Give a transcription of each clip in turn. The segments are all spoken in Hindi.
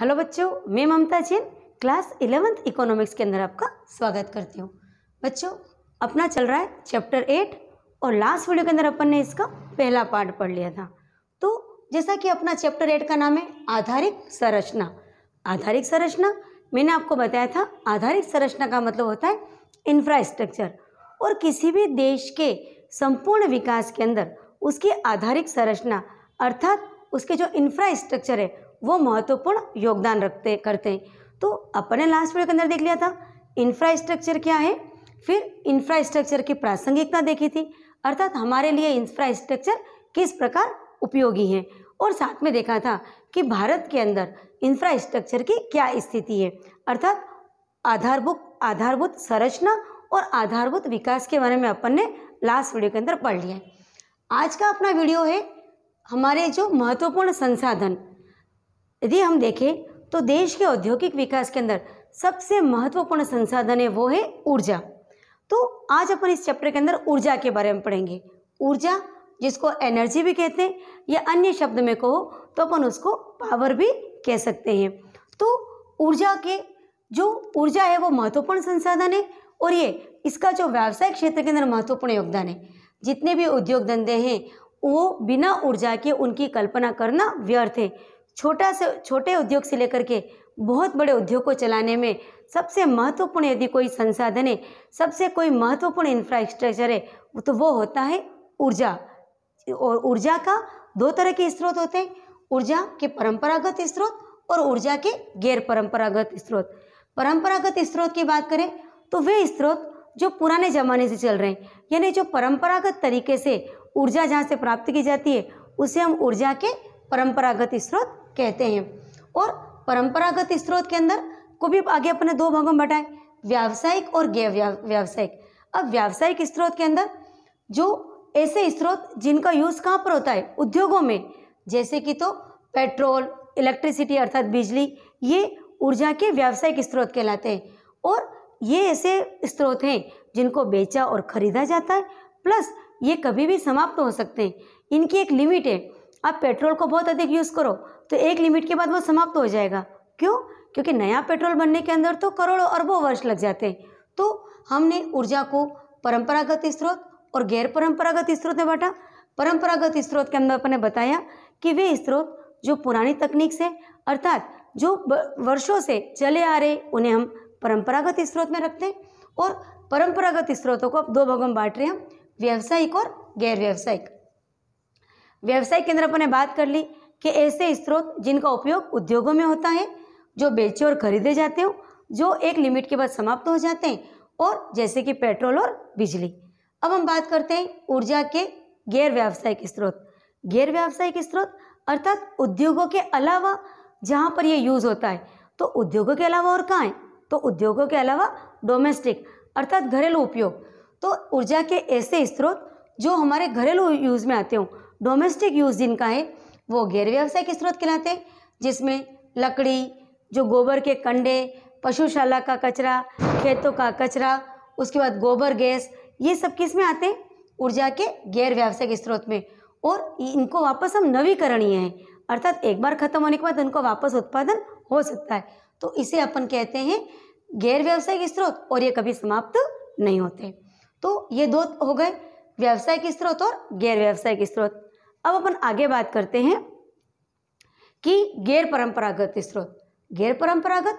हेलो बच्चों मैं Mamta Jain class eleventh economics के अंदर आपका स्वागत करती हूँ बच्चों अपना चल रहा है चैप्टर एट और लास्ट वीडियो के अंदर अपन ने इसका पहला पार्ट पढ़ लिया था तो जैसा कि अपना चैप्टर एट का नाम है आधारिक संरचना आधारिक संरचना मैंने आपको बताया था आधारिक संरचना का मतलब होता है इंफ्रास्ट्रक्चर और किसी भी देश के संपूर्ण विकास के अंदर उसकी आधारिक संरचना अर्थात उसके जो इंफ्रास्ट्रक्चर है वो महत्वपूर्ण योगदान रखते करते हैं तो अपन ने लास्ट वीडियो के अंदर देख लिया था इंफ्रास्ट्रक्चर क्या है फिर इंफ्रास्ट्रक्चर की प्रासंगिकता देखी थी अर्थात हमारे लिए इंफ्रास्ट्रक्चर किस प्रकार उपयोगी है और साथ में देखा था कि भारत के अंदर इंफ्रास्ट्रक्चर की क्या स्थिति है अर्थात आधारभूत आधारभूत संरचना और आधारभूत विकास के बारे में अपन ने लास्ट वीडियो के अंदर पढ़ लिया है आज का अपना वीडियो है हमारे जो महत्वपूर्ण संसाधन यदि हम देखें तो देश के औद्योगिक विकास के अंदर सबसे महत्वपूर्ण संसाधन है वो है ऊर्जा तो आज अपन इस चैप्टर के अंदर ऊर्जा के बारे में पढ़ेंगे ऊर्जा जिसको एनर्जी भी कहते हैं या अन्य शब्द में कहो तो अपन उसको पावर भी कह सकते हैं तो ऊर्जा के जो ऊर्जा है वो महत्वपूर्ण संसाधन है और ये इसका जो व्यावसायिक क्षेत्र के अंदर महत्वपूर्ण योगदान है जितने भी उद्योग धंधे हैं वो बिना ऊर्जा के उनकी कल्पना करना व्यर्थ है छोटा से छोटे उद्योग से लेकर के बहुत बड़े उद्योग को चलाने में सबसे महत्वपूर्ण यदि कोई संसाधन है सबसे कोई महत्वपूर्ण इंफ्रास्ट्रक्चर है तो वो होता है ऊर्जा और ऊर्जा का दो तरह के स्रोत होते हैं ऊर्जा के परंपरागत स्रोत और ऊर्जा के गैर परंपरागत स्रोत परंपरागत स्रोत की बात करें तो वे स्रोत जो पुराने ज़माने से चल रहे हैं यानी जो परंपरागत तरीके से ऊर्जा जहाँ से प्राप्त की जाती है उसे हम ऊर्जा के परंपरागत स्रोत कहते हैं और परंपरागत स्रोत के अंदर को भी आगे अपने दो भागों में बटाए व्यावसायिक और गैर व्यावसायिक अब व्यावसायिक स्रोत के अंदर जो ऐसे स्रोत जिनका यूज़ कहाँ पर होता है उद्योगों में जैसे कि तो पेट्रोल इलेक्ट्रिसिटी अर्थात बिजली ये ऊर्जा के व्यावसायिक स्रोत कहलाते हैं और ये ऐसे स्रोत हैं जिनको बेचा और खरीदा जाता है प्लस ये कभी भी समाप्त हो सकते हैं इनकी एक लिमिट है आप पेट्रोल को बहुत अधिक यूज़ करो तो एक लिमिट के बाद वो समाप्त हो जाएगा क्यों क्योंकि नया पेट्रोल बनने के अंदर तो करोड़ों अरबों वर्ष लग जाते हैं तो हमने ऊर्जा को परंपरागत स्रोत और गैर परंपरागत स्रोत में बांटा परंपरागत स्रोत के अंदर अपने बताया कि वे स्रोत जो पुरानी तकनीक से अर्थात जो वर्षों से चले आ रहे उन्हें हम परंपरागत स्रोत में रखते हैं और परंपरागत स्रोतों को अब दो भागों में बांट रहे हैं हम व्यावसायिक और गैर व्यावसायिक व्यवसाय केंद्र पर ने बात कर ली कि ऐसे स्रोत जिनका उपयोग उद्योगों में होता है जो बेचे और खरीदे जाते हो जो एक लिमिट के बाद समाप्त हो जाते हैं और जैसे कि पेट्रोल और बिजली अब हम बात करते हैं ऊर्जा के गैर व्यावसायिक स्रोत गैर व्यावसायिक स्रोत अर्थात उद्योगों के अलावा जहाँ पर ये यूज़ होता है तो उद्योगों के अलावा और कहाँ है तो उद्योगों के अलावा डोमेस्टिक अर्थात घरेलू उपयोग तो ऊर्जा के ऐसे स्रोत जो हमारे घरेलू यूज़ में आते हों डोमेस्टिक यूज़ जिनका है वो गैर के स्रोत कहलाते हैं जिसमें लकड़ी जो गोबर के कंडे पशुशाला का कचरा खेतों का कचरा उसके बाद गोबर गैस ये सब किस में आते हैं ऊर्जा के गैर व्यावसायिक स्रोत में और इनको वापस हम नवीकरणीय हैं अर्थात एक बार खत्म होने के बाद उनको वापस उत्पादन हो सकता है तो इसे अपन कहते हैं गैर व्यावसायिक स्रोत और ये कभी समाप्त नहीं होते तो ये दो हो गए व्यावसायिक स्रोत और गैर व्यावसायिक स्रोत अब अपन आगे बात करते हैं कि गैर परंपरागत स्रोत गैर परंपरागत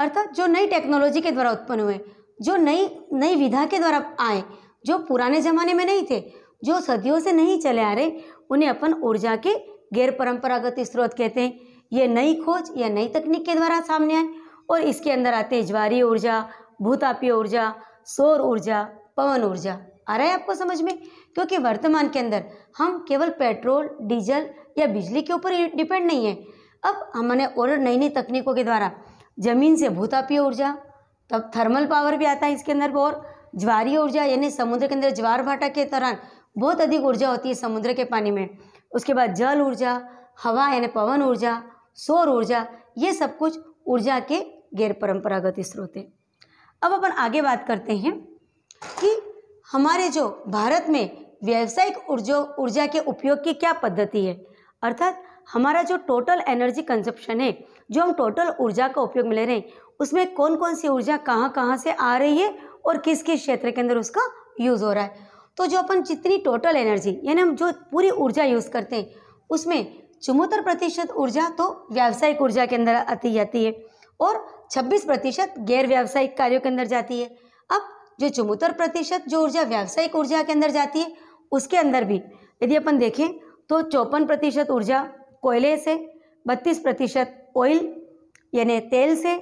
अर्थात जो नई टेक्नोलॉजी के द्वारा उत्पन्न हुए जो नई नई विधा के द्वारा आए जो पुराने ज़माने में नहीं थे जो सदियों से नहीं चले आ रहे उन्हें अपन ऊर्जा के गैर परंपरागत स्रोत कहते हैं ये नई खोज या नई तकनीक के द्वारा सामने आए और इसके अंदर आते हैं ज्वारीय ऊर्जा भूतापीय ऊर्जा सौर ऊर्जा पवन ऊर्जा आ रहा है आपको समझ में क्योंकि वर्तमान के अंदर हम केवल पेट्रोल डीजल या बिजली के ऊपर डिपेंड नहीं है अब हमने और नई नई तकनीकों के द्वारा ज़मीन से भूतापीय ऊर्जा तब थर्मल पावर भी आता है इसके अंदर और ज्वारीय ऊर्जा यानी समुद्र के अंदर ज्वार भाटा के दौरान बहुत अधिक ऊर्जा होती है समुद्र के पानी में उसके बाद जल ऊर्जा हवा यानी पवन ऊर्जा सौर ऊर्जा ये सब कुछ ऊर्जा के गैर परंपरागत स्रोत है अब अपन आगे बात करते हैं कि हमारे जो भारत में व्यावसायिक ऊर्जा ऊर्जा के उपयोग की क्या पद्धति है अर्थात हमारा जो टोटल एनर्जी कंजप्शन है जो हम टोटल ऊर्जा का उपयोग में ले रहे हैं उसमें कौन कौन सी ऊर्जा कहाँ कहाँ से आ रही है और किस किस क्षेत्र के अंदर उसका यूज़ हो रहा है तो जो अपन जितनी टोटल एनर्जी यानी हम जो पूरी ऊर्जा यूज़ करते हैं उसमें चौहत्तर प्रतिशत ऊर्जा तो व्यावसायिक ऊर्जा के अंदर आती जाती है और 26 प्रतिशत गैर व्यावसायिक कार्यों के अंदर जाती है अब जो चौहत्तर प्रतिशत जो ऊर्जा व्यावसायिक ऊर्जा के अंदर जाती है उसके अंदर भी यदि अपन देखें तो चौपन प्रतिशत ऊर्जा कोयले से बत्तीस प्रतिशत ऑयल यानी तेल से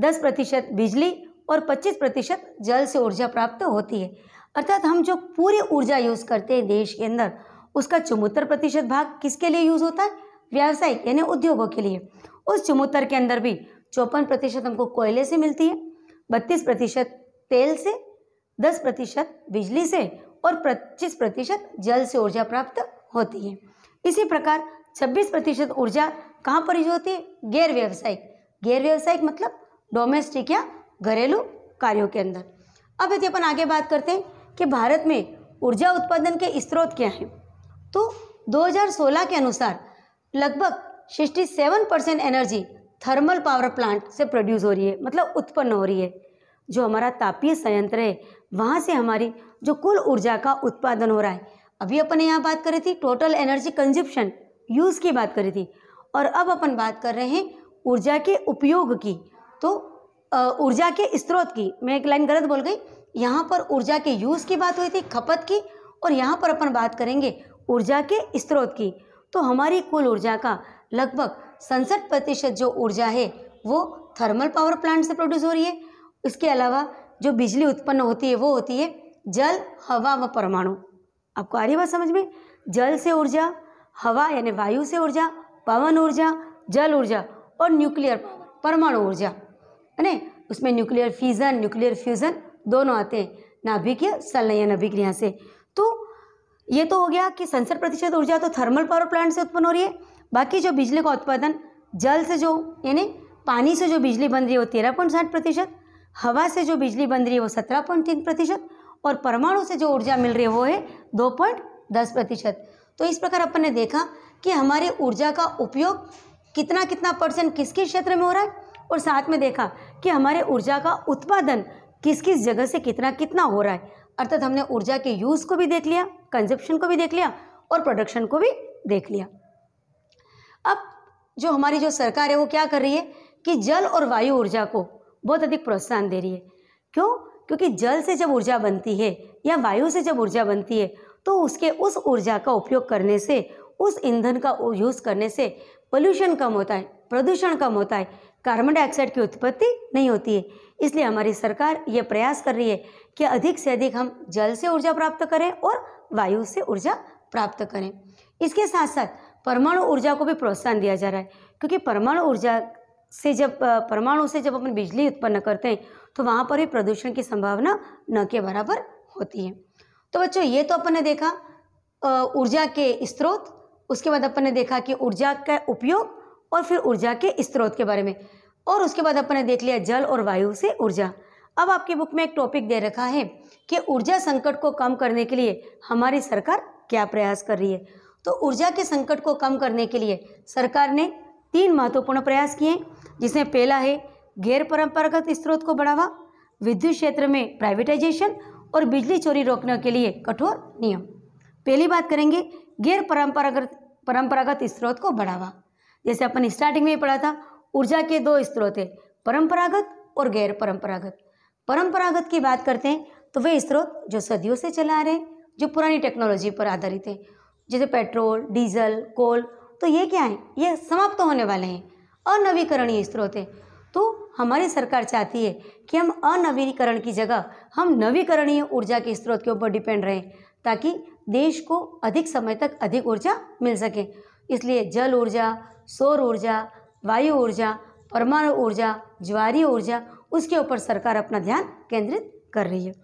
दस प्रतिशत बिजली और पच्चीस प्रतिशत जल से ऊर्जा प्राप्त होती है अर्थात हम जो पूरी ऊर्जा यूज़ करते हैं देश के अंदर उसका चौहत्तर प्रतिशत भाग किसके लिए यूज़ होता है व्यावसायिक यानी उद्योगों के लिए उस चौहत्तर के अंदर भी चौपन प्रतिशत हमको कोयले से मिलती है बत्तीस प्रतिशत तेल से दस प्रतिशत बिजली से और पच्चीस प्रतिशत जल से ऊर्जा प्राप्त होती है इसी प्रकार छब्बीस प्रतिशत ऊर्जा कहाँ पर यूज होती है गैर व्यावसायिक गैर व्यावसायिक मतलब डोमेस्टिक या घरेलू कार्यों के अंदर अब यदि अपन आगे बात करते हैं कि भारत में ऊर्जा उत्पादन के स्रोत क्या हैं तो 2016 के अनुसार लगभग 67 percent energy thermal power plant से प्रोड्यूस हो रही है मतलब उत्पन्न हो रही है जो हमारा तापीय संयंत्र है वहाँ से हमारी जो कुल ऊर्जा का उत्पादन हो रहा है अभी अपन ने यहाँ बात करी थी टोटल एनर्जी कंजप्शन यूज़ की बात करी थी और अब अपन बात कर रहे हैं ऊर्जा के उपयोग की तो ऊर्जा के स्रोत की मैं एक लाइन गलत बोल गई यहाँ पर ऊर्जा के यूज़ की बात हुई थी खपत की और यहाँ पर अपन बात करेंगे ऊर्जा के स्रोत की तो हमारी कुल ऊर्जा का लगभग सड़सठ प्रतिशत जो ऊर्जा है वो थर्मल पावर प्लांट से प्रोड्यूस हो रही है इसके अलावा जो बिजली उत्पन्न होती है वो होती है जल हवा व परमाणु आपको आ रही बात समझ में जल से ऊर्जा हवा यानी वायु से ऊर्जा पवन ऊर्जा जल ऊर्जा और न्यूक्लियर परमाणु ऊर्जा है ना उसमें न्यूक्लियर फ्यूज़न न्यूक्लियर फ्यूज़न दोनों आते हैं नाभिकीय संलयन अभिक्रिया से तो ये तो हो गया कि संसद प्रतिशत ऊर्जा तो थर्मल पावर प्लांट से उत्पन्न हो रही है बाकी जो बिजली का उत्पादन जल से जो यानी पानी से जो बिजली बन रही है वो तेरह पॉइंट साठ प्रतिशत हवा से जो बिजली बन रही है वो सत्रह पॉइंट तीन प्रतिशत और परमाणु से जो ऊर्जा मिल रही है वो है दो पॉइंट दस प्रतिशत तो इस प्रकार अपन ने देखा कि हमारे ऊर्जा का उपयोग कितना कितना परसेंट किस किस क्षेत्र में हो रहा है और साथ में देखा कि हमारे ऊर्जा का उत्पादन किस किस जगह से कितना कितना हो रहा है अर्थात हमने ऊर्जा के यूज़ को भी देख लिया कंजप्शन को भी देख लिया और प्रोडक्शन को भी देख लिया अब जो हमारी जो सरकार है वो क्या कर रही है कि जल और वायु ऊर्जा को बहुत अधिक प्रोत्साहन दे रही है क्यों क्योंकि जल से जब ऊर्जा बनती है या वायु से जब ऊर्जा बनती है तो उसके उस ऊर्जा का उपयोग करने से उस ईंधन का यूज़ करने से पोल्यूशन कम होता है प्रदूषण कम होता है कार्बन डाइऑक्साइड की उत्पत्ति नहीं होती है इसलिए हमारी सरकार ये प्रयास कर रही है कि अधिक से अधिक हम जल से ऊर्जा प्राप्त करें और वायु से ऊर्जा प्राप्त करें इसके साथ साथ परमाणु ऊर्जा को भी प्रोत्साहन दिया जा रहा है क्योंकि परमाणु ऊर्जा से जब परमाणु से जब अपन बिजली उत्पन्न करते हैं तो वहाँ पर भी प्रदूषण की संभावना न के बराबर होती है तो बच्चों ये तो अपन ने देखा ऊर्जा के स्रोत उसके बाद अपन ने देखा कि ऊर्जा का उपयोग और फिर ऊर्जा के स्रोत के बारे में और उसके बाद अपन ने देख लिया जल और वायु से ऊर्जा अब आपकी बुक में एक टॉपिक दे रखा है कि ऊर्जा संकट को कम करने के लिए हमारी सरकार क्या प्रयास कर रही है तो ऊर्जा के संकट को कम करने के लिए सरकार ने तीन महत्वपूर्ण प्रयास किए जिसमें पहला है गैर परंपरागत स्रोत को बढ़ावा विद्युत क्षेत्र में प्राइवेटाइजेशन और बिजली चोरी रोकने के लिए कठोर नियम पहली बात करेंगे गैर परंपरागत परंपरागत स्रोत को बढ़ावा जैसे अपन स्टार्टिंग में पढ़ा था ऊर्जा के दो स्रोत है परंपरागत और गैर परंपरागत परंपरागत की बात करते हैं तो वे स्रोत जो सदियों से चला आ रहे हैं जो पुरानी टेक्नोलॉजी पर आधारित है जैसे पेट्रोल डीजल कोल तो ये क्या है ये समाप्त होने वाले हैं अनवीकरणीय स्रोत है तो हमारी सरकार चाहती है कि हम अनवीकरण की जगह हम नवीकरणीय ऊर्जा के स्रोत के ऊपर डिपेंड रहें ताकि देश को अधिक समय तक अधिक ऊर्जा मिल सके इसलिए जल ऊर्जा सौर ऊर्जा वायु ऊर्जा परमाणु ऊर्जा ज्वारीय ऊर्जा उसके ऊपर सरकार अपना ध्यान केंद्रित कर रही है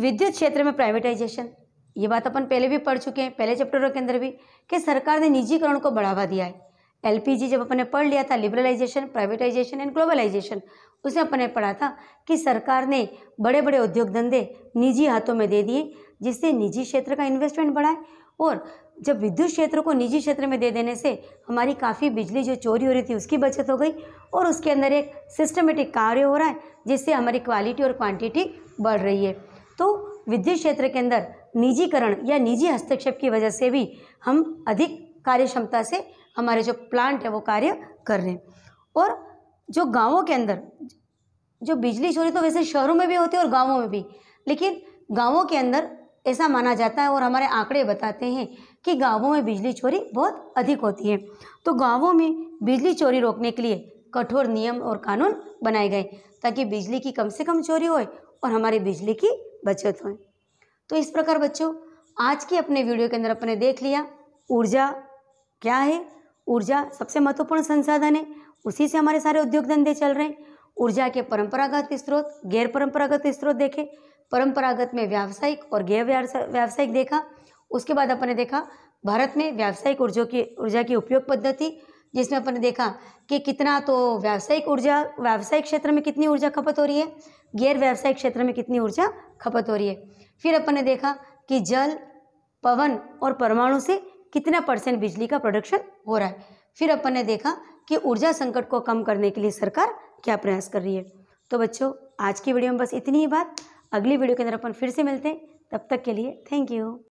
विद्युत क्षेत्र में प्राइवेटाइजेशन ये बात अपन पहले भी पढ़ चुके हैं पहले चैप्टरों के अंदर भी कि सरकार ने निजीकरण को बढ़ावा दिया है एलपीजी जब अपन ने पढ़ लिया था लिबरलाइजेशन प्राइवेटाइजेशन एंड ग्लोबलाइजेशन उसमें अपन ने पढ़ा था कि सरकार ने बड़े बड़े उद्योग धंधे निजी हाथों में दे दिए जिससे निजी क्षेत्र का इन्वेस्टमेंट बढ़ाए और जब विद्युत क्षेत्र को निजी क्षेत्र में दे देने से हमारी काफ़ी बिजली जो चोरी हो रही थी उसकी बचत हो गई और उसके अंदर एक सिस्टमेटिक कार्य हो रहा है जिससे हमारी क्वालिटी और क्वांटिटी बढ़ रही है तो विद्युत क्षेत्र के अंदर निजीकरण या निजी हस्तक्षेप की वजह से भी हम अधिक कार्य क्षमता से हमारे जो प्लांट है वो कार्य कर रहे हैं और जो गांवों के अंदर जो बिजली चोरी तो वैसे शहरों में भी होती है और गांवों में भी लेकिन गांवों के अंदर ऐसा माना जाता है और हमारे आंकड़े बताते हैं कि गांवों में बिजली चोरी बहुत अधिक होती है तो गांवों में बिजली चोरी रोकने के लिए कठोर नियम और कानून बनाए गए ताकि बिजली की कम से कम चोरी होए और हमारी बिजली की बचत होए तो इस प्रकार बच्चों आज के अपने वीडियो के अंदर अपने देख लिया ऊर्जा क्या है ऊर्जा सबसे महत्वपूर्ण संसाधन है उसी से हमारे सारे उद्योग धंधे चल रहे हैं ऊर्जा के परंपरागत स्रोत गैर परंपरागत स्रोत देखे परंपरागत में व्यावसायिक और गैर व्यावसायिक देखा उसके बाद अपन ने देखा भारत में व्यावसायिक ऊर्जा की ऊर्जा की उपयोग पद्धति जिसमें अपन ने देखा कि कितना तो व्यावसायिक ऊर्जा व्यावसायिक क्षेत्र में कितनी ऊर्जा खपत हो रही है गैर व्यावसायिक क्षेत्र में कितनी ऊर्जा खपत हो रही है फिर अपन ने देखा कि जल पवन और परमाणु से कितना परसेंट बिजली का प्रोडक्शन हो रहा है फिर अपन ने देखा कि ऊर्जा संकट को कम करने के लिए सरकार क्या प्रयास कर रही है तो बच्चों आज की वीडियो में बस इतनी ही बात अगली वीडियो के अंदर अपन फिर से मिलते हैं तब तक के लिए थैंक यू